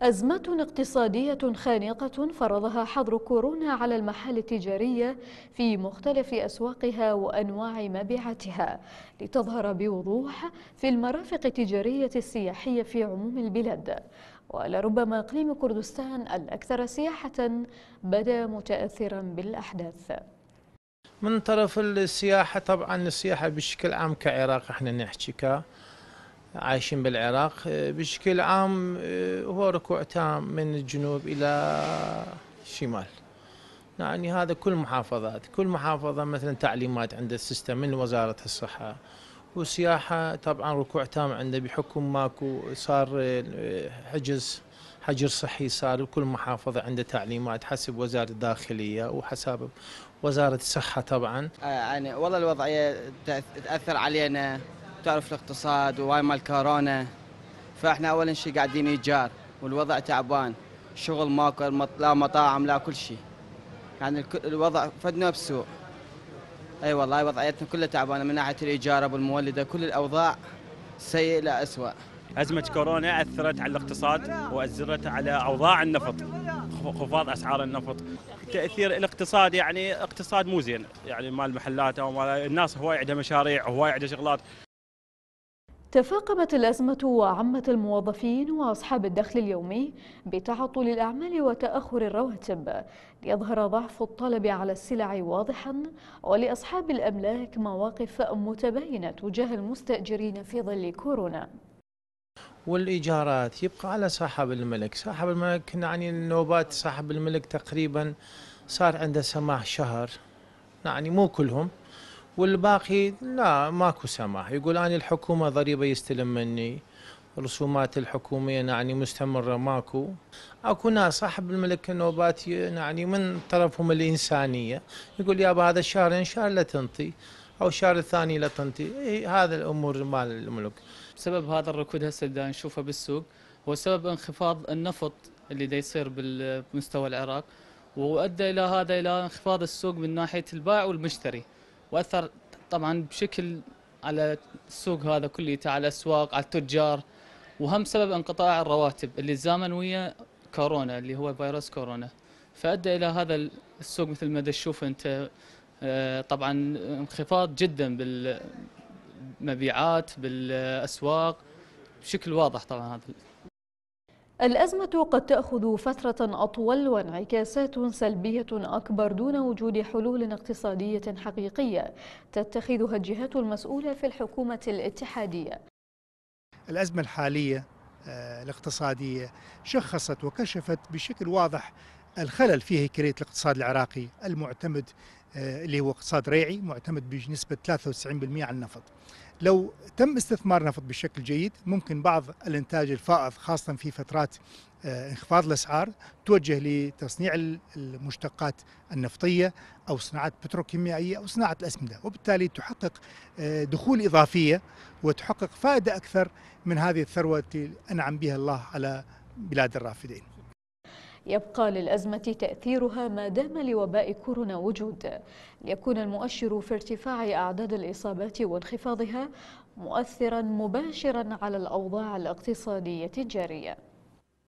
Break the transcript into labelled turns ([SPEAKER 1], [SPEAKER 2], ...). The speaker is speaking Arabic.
[SPEAKER 1] أزمة اقتصادية خانقة فرضها حظر كورونا على المحال التجارية في مختلف أسواقها وأنواع مبيعاتها لتظهر بوضوح في المرافق التجارية السياحية في عموم البلاد ولربما إقليم كردستان الأكثر سياحة بدا متأثرا بالأحداث
[SPEAKER 2] من طرف السياحة طبعا السياحة بشكل عام كعراق احنا نحكي عايشين بالعراق آه، بشكل عام آه، هو ركوع تام من الجنوب إلى الشمال يعني هذا كل محافظات كل محافظة مثلا تعليمات عند السيستم من وزارة الصحة والسياحة طبعا ركوع تام عنده بحكم ماكو صار آه، حجز حجر صحي صار وكل محافظة عنده تعليمات حسب وزارة الداخلية وحسب وزارة الصحة طبعا
[SPEAKER 3] يعني والله الوضعية تأثر علينا تعرف الاقتصاد وهاي مال كورونا فاحنا اول شيء قاعدين ايجار والوضع تعبان شغل ماكو لا مطاعم لا كل شيء يعني الوضع فدنا بسوء اي أيوة والله وضعيتنا كلها تعبانه من ناحيه الايجار ابو المولده كل الاوضاع سيء لا اسوء ازمه كورونا اثرت على الاقتصاد واثرت على اوضاع النفط خفاض اسعار النفط تاثير الاقتصاد يعني اقتصاد مو زين يعني مال المحلات او مال الناس هواي عندها مشاريع هواي عندها شغلات
[SPEAKER 1] تفاقمت الأزمة وعمت الموظفين وأصحاب الدخل اليومي بتعطل الأعمال وتأخر الرواتب ليظهر ضعف الطلب على السلع واضحا ولأصحاب الأملاك مواقف متباينة تجاه المستأجرين في ظل كورونا
[SPEAKER 2] والإيجارات يبقى على صاحب الملك صاحب الملك يعني النوبات صاحب الملك تقريبا صار عنده سماح شهر يعني مو كلهم والباقي لا ماكو سماح يقول أنا الحكومة ضريبة يستلم مني رسومات الحكومية يعني مستمرة ماكو اكو ناس صاحب الملك النوبات يعني من طرفهم الإنسانية يقول يابا هذا الشهر شهر لا تنطي أو الشهر الثاني لا تنطي إيه
[SPEAKER 3] هذا الأمور مال الملك سبب هذا الركود هسه اللي نشوفه بالسوق هو سبب انخفاض النفط اللي دا يصير بمستوى العراق وادى الى هذا الى انخفاض السوق من ناحيه البائع والمشتري واثر طبعا بشكل على السوق هذا كليته على الاسواق على التجار وهم سبب انقطاع الرواتب اللي تزامن ويا كورونا اللي هو فيروس كورونا فادى الى هذا السوق مثل ما تشوف انت آه، طبعا انخفاض جدا بالمبيعات بالاسواق بشكل واضح طبعا هذا
[SPEAKER 1] الأزمة قد تأخذ فترة أطول وانعكاسات سلبية أكبر دون وجود حلول اقتصادية حقيقية تتخذها الجهات المسؤولة في الحكومة الاتحادية
[SPEAKER 4] الأزمة الحالية آه، الاقتصادية شخصت وكشفت بشكل واضح الخلل في هيكلية الاقتصاد العراقي المعتمد آه، اللي هو اقتصاد ريعي معتمد بنسبة 93% على النفط لو تم استثمار نفط بشكل جيد ممكن بعض الانتاج الفائض خاصة في فترات آه، انخفاض الاسعار توجه لتصنيع المشتقات النفطيه او صناعه بتروكيميائيه او صناعه الاسمده وبالتالي تحقق آه، دخول اضافيه وتحقق فائده اكثر من هذه الثروه التي انعم بها الله على بلاد الرافدين
[SPEAKER 1] يبقى للأزمة تأثيرها ما دام لوباء كورونا وجود ليكون المؤشر في ارتفاع أعداد الإصابات وانخفاضها مؤثرا مباشرا على الأوضاع الاقتصادية الجارية